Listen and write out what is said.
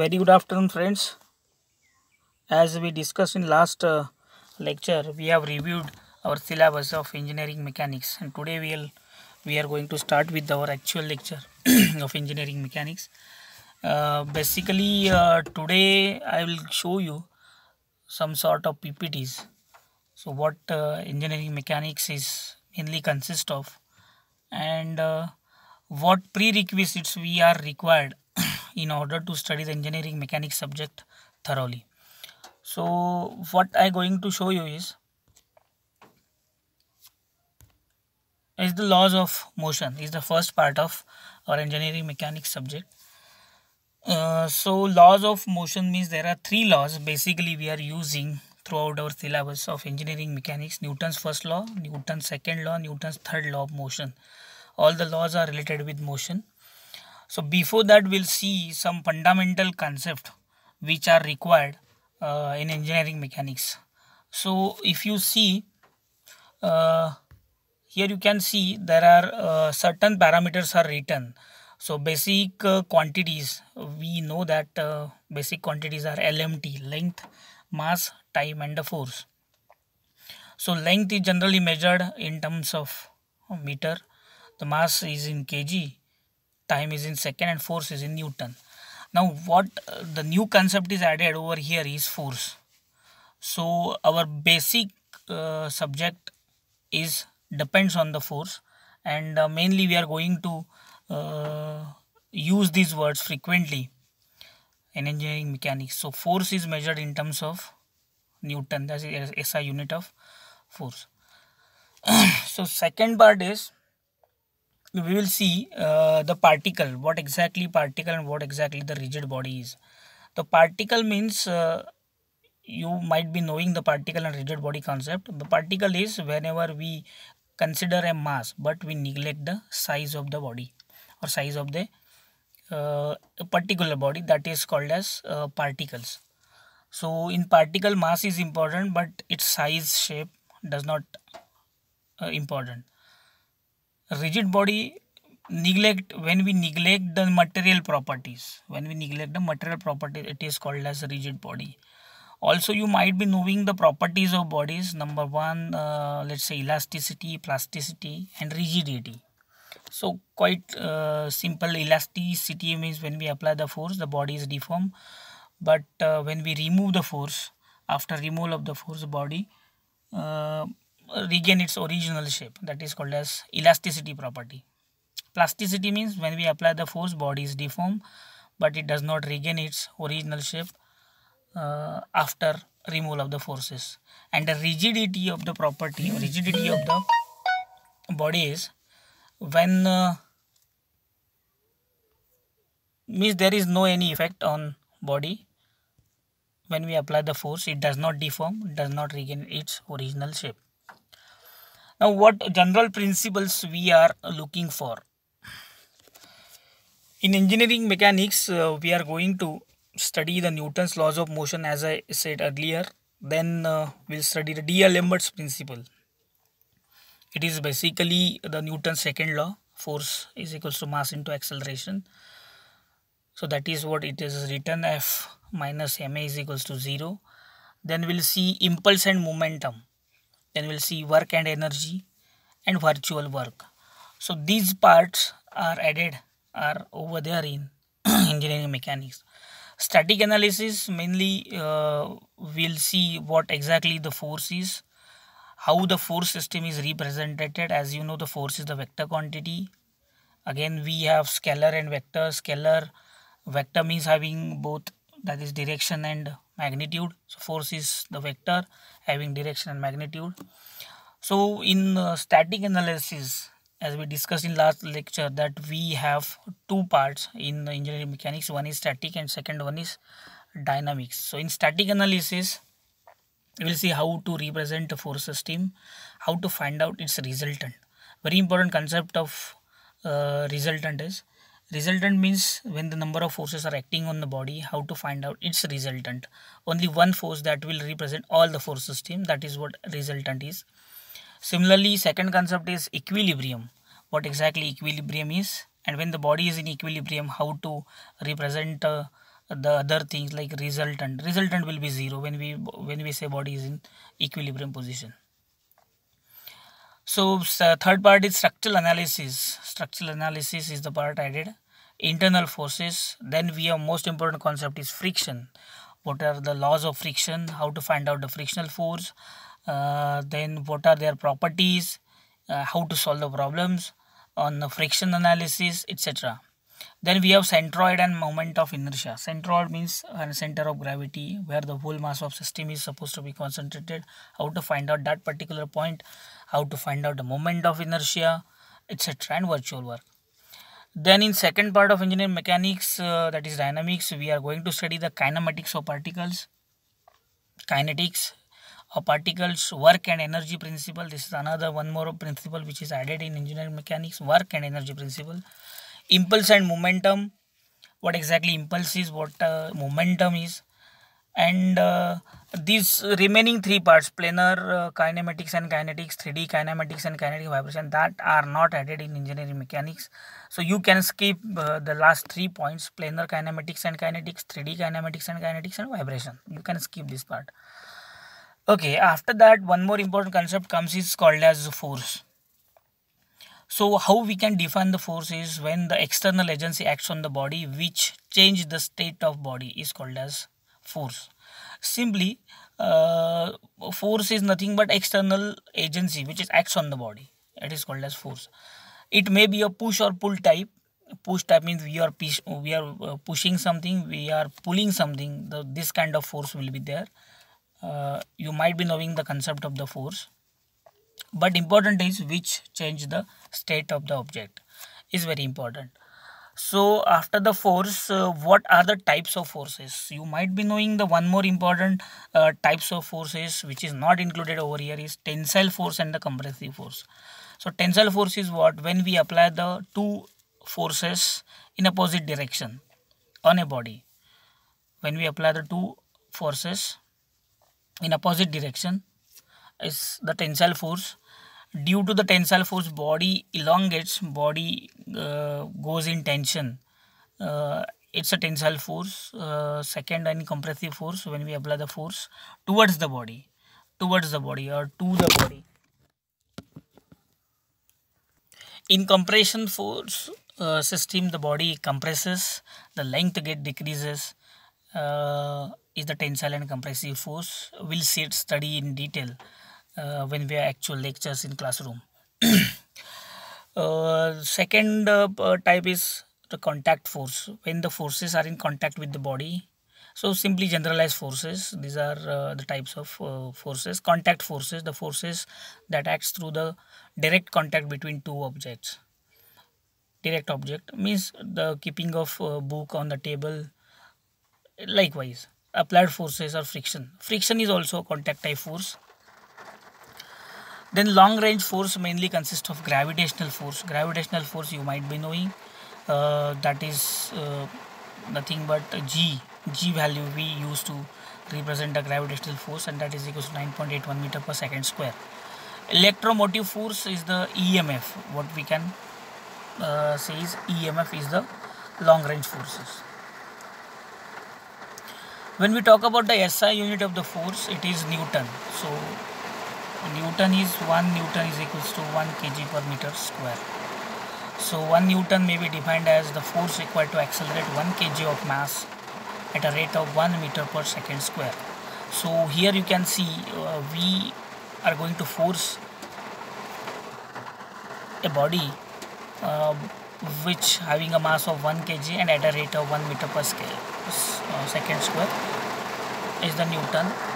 very good afternoon friends as we discussed in last uh, lecture we have reviewed our syllabus of engineering mechanics and today we will we are going to start with our actual lecture of engineering mechanics uh, basically uh, today i will show you some sort of ppts so what uh, engineering mechanics is mainly consist of and uh, what prerequisites we are required in order to study the engineering mechanics subject thoroughly so what i going to show you is is the laws of motion is the first part of our engineering mechanics subject uh, so laws of motion means there are three laws basically we are using throughout our syllabus of engineering mechanics newton's first law newton's second law newton's third law of motion all the laws are related with motion so before that we'll see some fundamental concept which are required uh, in engineering mechanics so if you see uh, here you can see there are uh, certain parameters are written so basic uh, quantities we know that uh, basic quantities are lmt length mass time and the force so length is generally measured in terms of meter the mass is in kg time is in second and force is in newton now what uh, the new concept is added over here is force so our basic uh, subject is depends on the force and uh, mainly we are going to uh, use these words frequently in engineering mechanics so force is measured in terms of newton that is SI unit of force so second part is we will see uh, the particle what exactly particle and what exactly the rigid body is the particle means uh, you might be knowing the particle and rigid body concept the particle is whenever we consider a mass but we neglect the size of the body or size of the uh, particular body that is called as uh, particles so in particle mass is important but its size shape does not uh, important rigid body neglect when we neglect the material properties when we neglect the material property it is called as rigid body also you might be knowing the properties of bodies number one uh, let's say elasticity plasticity and rigidity so quite uh, simple elasticity means when we apply the force the body is deformed but uh, when we remove the force after removal of the force body uh, regain its original shape that is called as elasticity property plasticity means when we apply the force bodies deform but it does not regain its original shape uh, after removal of the forces and the rigidity of the property rigidity of the body is when uh, means there is no any effect on body when we apply the force it does not deform does not regain its original shape now what general principles we are looking for. In engineering mechanics, uh, we are going to study the Newton's laws of motion as I said earlier. Then uh, we'll study the D'Alembert's principle. It is basically the Newton's second law, force is equal to mass into acceleration. So that is what it is written F minus ma is equal to 0. Then we'll see impulse and momentum then we'll see work and energy and virtual work so these parts are added are over there in engineering mechanics static analysis mainly uh, we'll see what exactly the force is how the force system is represented as you know the force is the vector quantity again we have scalar and vector scalar vector means having both that is direction and magnitude so force is the vector having direction and magnitude so in uh, static analysis as we discussed in last lecture that we have two parts in engineering mechanics one is static and second one is dynamics so in static analysis we will see how to represent a force system how to find out its resultant very important concept of uh, resultant is Resultant means when the number of forces are acting on the body, how to find out its resultant. Only one force that will represent all the force system, that is what resultant is. Similarly, second concept is equilibrium. What exactly equilibrium is and when the body is in equilibrium, how to represent uh, the other things like resultant. Resultant will be zero when we when we say body is in equilibrium position. So uh, third part is structural analysis. Structural analysis is the part I did internal forces then we have most important concept is friction what are the laws of friction how to find out the frictional force uh, then what are their properties uh, how to solve the problems on the friction analysis etc then we have centroid and moment of inertia centroid means a uh, center of gravity where the whole mass of system is supposed to be concentrated how to find out that particular point how to find out the moment of inertia etc and virtual work then in second part of engineering mechanics uh, that is dynamics we are going to study the kinematics of particles kinetics of particles work and energy principle this is another one more principle which is added in engineering mechanics work and energy principle impulse and momentum what exactly impulse is what uh, momentum is and uh, these remaining three parts planar uh, kinematics and kinetics 3d kinematics and kinetic vibration that are not added in engineering mechanics so you can skip uh, the last three points planar kinematics and kinetics 3d kinematics and kinetics and vibration you can skip this part okay after that one more important concept comes is called as force so how we can define the force is when the external agency acts on the body which change the state of body is called as force simply uh, force is nothing but external agency which is acts on the body it is called as force it may be a push or pull type push type means we are push, we are uh, pushing something we are pulling something the, this kind of force will be there uh, you might be knowing the concept of the force but important is which change the state of the object is very important so after the force uh, what are the types of forces you might be knowing the one more important uh, types of forces which is not included over here is tensile force and the compressive force so tensile force is what when we apply the two forces in opposite direction on a body when we apply the two forces in opposite direction is the tensile force due to the tensile force body elongates body uh, goes in tension uh, it's a tensile force uh, second and compressive force when we apply the force towards the body towards the body or to the body in compression force uh, system the body compresses the length get decreases uh, is the tensile and compressive force we'll see it study in detail uh, when we are actual lectures in classroom uh, second uh, uh, type is the contact force when the forces are in contact with the body so simply generalized forces these are uh, the types of uh, forces contact forces the forces that acts through the direct contact between two objects direct object means the keeping of uh, book on the table likewise applied forces or friction friction is also a contact type force then long range force mainly consists of gravitational force. Gravitational force you might be knowing uh, that is uh, nothing but G. G value we use to represent the gravitational force and that is equal to 9.81 meter per second square. Electromotive force is the EMF. What we can uh, say is EMF is the long range forces. When we talk about the SI unit of the force, it is Newton. So Newton is 1 Newton is equals to 1 kg per meter square. So 1 Newton may be defined as the force required to accelerate 1 kg of mass at a rate of 1 meter per second square. So here you can see uh, we are going to force a body uh, which having a mass of 1 kg and at a rate of 1 meter per scale, uh, second square is the Newton